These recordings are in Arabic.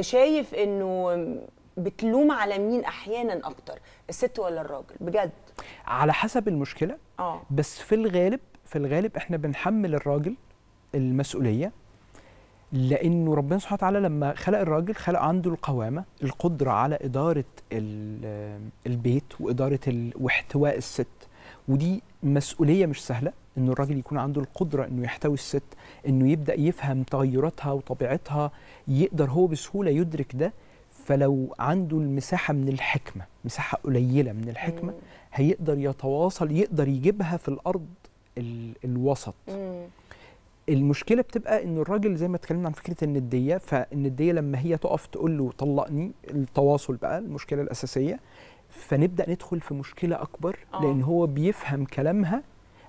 شايف انه بتلوم على مين احيانا اكتر الست ولا الراجل بجد على حسب المشكله اه بس في الغالب في الغالب احنا بنحمل الراجل المسؤوليه لانه ربنا سبحانه وتعالى لما خلق الراجل خلق عنده القوامه القدره على اداره آه، البيت واداره واحتواء الست ودي مسؤوليه مش سهله ان الراجل يكون عنده القدره انه يحتوي الست انه يبدا يفهم تغيراتها وطبيعتها يقدر هو بسهوله يدرك ده فلو عنده المساحه من الحكمه مساحه قليله من الحكمه هيقدر يتواصل يقدر يجيبها في الارض ال الوسط المشكله بتبقى ان الراجل زي ما اتكلمنا عن فكره النديه فالنديه لما هي تقف تقول له طلقني التواصل بقى المشكله الاساسيه فنبدا ندخل في مشكله اكبر أوه. لان هو بيفهم كلامها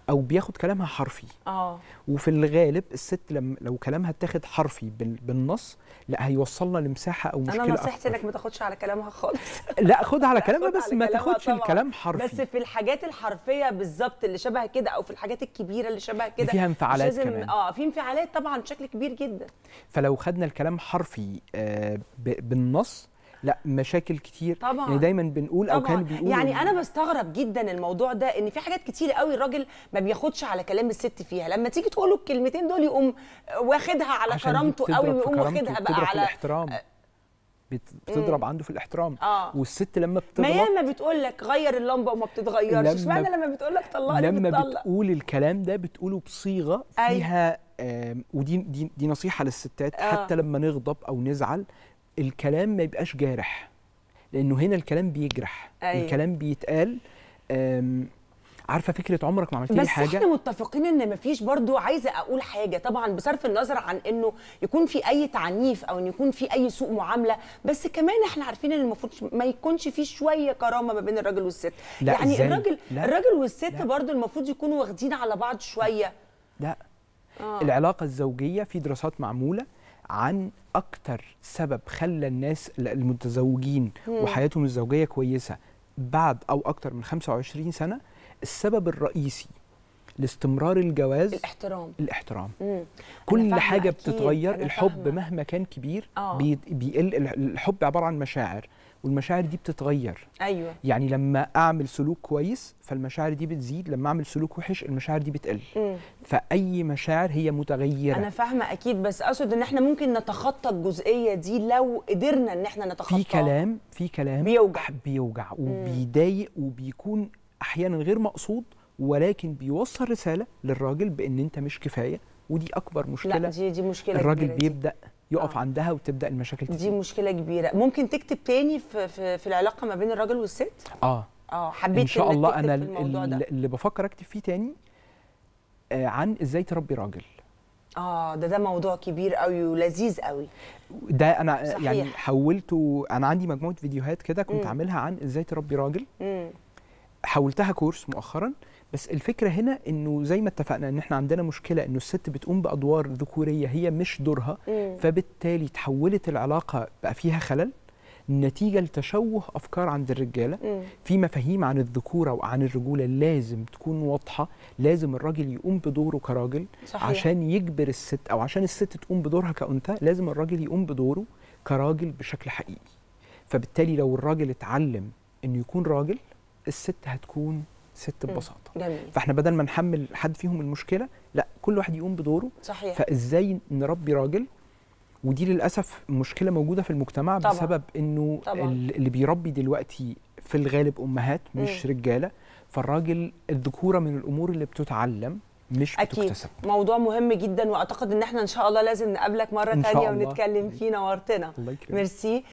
او بياخد كلامها حرفي اه وفي الغالب الست لما لو كلامها اتاخد حرفي بالنص لا هيوصلنا لمساحه او مشكله انا نصيحتي انك ما تاخدش على كلامها خالص لا خد على كلامها بس ما تاخدش الكلام حرفي بس في الحاجات الحرفيه بالظبط اللي شبه كده او في الحاجات الكبيره اللي شبه كده فيها انفعالات كمان اه في انفعالات طبعا بشكل كبير جدا فلو خدنا الكلام حرفي آه بالنص لا مشاكل كتير يعني طبعا يعني دايما بنقول طبعا. او كان بيقول يعني انا بستغرب جدا الموضوع ده ان في حاجات كتير قوي الراجل ما بياخدش على كلام الست فيها لما تيجي تقول له الكلمتين دول يقوم واخدها على كرامته قوي ويقوم واخدها بقى على الاحترام آه. بتضرب عنده في الاحترام آه. والست لما بتضرب ما ياما بتقول لك غير اللمبه وما بتتغيرش اشمعنى لما, لما بتقول لك طلقني لما بتقول الكلام ده بتقوله بصيغه فيها آه ودي دي, دي نصيحه للستات آه. حتى لما نغضب او نزعل الكلام ما يبقاش جارح لانه هنا الكلام بيجرح أيوة. الكلام بيتقال عارفه فكره عمرك ما عملتي لي حاجه بس احنا متفقين ان مفيش برضو عايزه اقول حاجه طبعا بصرف النظر عن انه يكون في اي تعنيف او ان يكون في اي سوء معامله بس كمان احنا عارفين ان المفروض ما يكونش في شويه كرامه ما بين الراجل والست لا يعني زي. الراجل لا الراجل والست لا برضو المفروض يكونوا واخدين على بعض شويه لا آه. العلاقه الزوجيه في دراسات معموله عن اكتر سبب خلى الناس المتزوجين وحياتهم الزوجيه كويسه بعد او اكتر من 25 سنه السبب الرئيسي لاستمرار الجواز الاحترام الاحترام مم. كل حاجه أكيد. بتتغير الحب فهمة. مهما كان كبير آه. بيقل الحب عباره عن مشاعر والمشاعر دي بتتغير ايوه يعني لما اعمل سلوك كويس فالمشاعر دي بتزيد لما اعمل سلوك وحش المشاعر دي بتقل مم. فاي مشاعر هي متغيره انا فاهمه اكيد بس اقصد ان احنا ممكن نتخطى الجزئيه دي لو قدرنا ان احنا نتخطى في كلام في كلام بيوجع بيوجع وبيضايق وبيكون احيانا غير مقصود ولكن بيوصل رساله للراجل بان انت مش كفايه ودي اكبر مشكله لا دي دي مشكله الراجل كبيرة بيبدا يقف آه. عندها وتبدا المشاكل تزيد دي مشكله كبيره ممكن تكتب تاني في, في, في العلاقه ما بين الراجل والست اه اه حبيت ان شاء الله انا اللي بفكر اكتب فيه تاني آه عن ازاي تربي راجل اه ده ده موضوع كبير قوي ولذيذ قوي ده انا يعني صحيح. يعني حولته انا عندي مجموعه فيديوهات كده كنت عاملها عن ازاي تربي راجل حولتها كورس مؤخرا بس الفكره هنا انه زي ما اتفقنا ان احنا عندنا مشكله انه الست بتقوم بادوار ذكوريه هي مش دورها فبالتالي تحولت العلاقه بقى فيها خلل نتيجه لتشوه افكار عند الرجاله مم. في مفاهيم عن الذكوره وعن الرجوله لازم تكون واضحه لازم الراجل يقوم بدوره كراجل صحيح. عشان يجبر الست او عشان الست تقوم بدورها كانثى لازم الراجل يقوم بدوره كراجل بشكل حقيقي فبالتالي لو الراجل اتعلم انه يكون راجل الست هتكون ست ببساطه جميل. فاحنا بدل ما نحمل حد فيهم المشكله لا كل واحد يقوم بدوره صحيح فازاي نربي راجل ودي للاسف مشكله موجوده في المجتمع طبعًا. بسبب انه طبعًا. اللي بيربي دلوقتي في الغالب امهات مش م. رجاله فالراجل الذكوره من الامور اللي بتتعلم مش أكيد. بتكتسب موضوع مهم جدا واعتقد ان احنا ان شاء الله لازم نقابلك مره ثانيه ونتكلم فيه نورتنا ميرسي